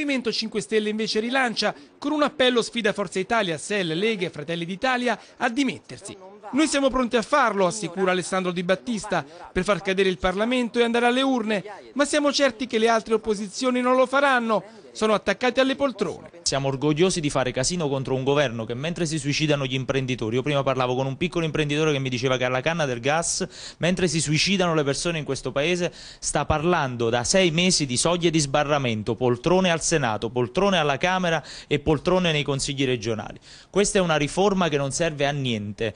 Movimento 5 Stelle invece rilancia con un appello sfida Forza Italia, SEL, Lega e Fratelli d'Italia a dimettersi. Noi siamo pronti a farlo, assicura Alessandro Di Battista, per far cadere il Parlamento e andare alle urne, ma siamo certi che le altre opposizioni non lo faranno, sono attaccate alle poltrone. Siamo orgogliosi di fare casino contro un governo che mentre si suicidano gli imprenditori, io prima parlavo con un piccolo imprenditore che mi diceva che alla canna del gas, mentre si suicidano le persone in questo paese, sta parlando da sei mesi di soglie di sbarramento, poltrone al Senato, poltrone alla Camera e poltrone nei consigli regionali. Questa è una riforma che non serve a niente.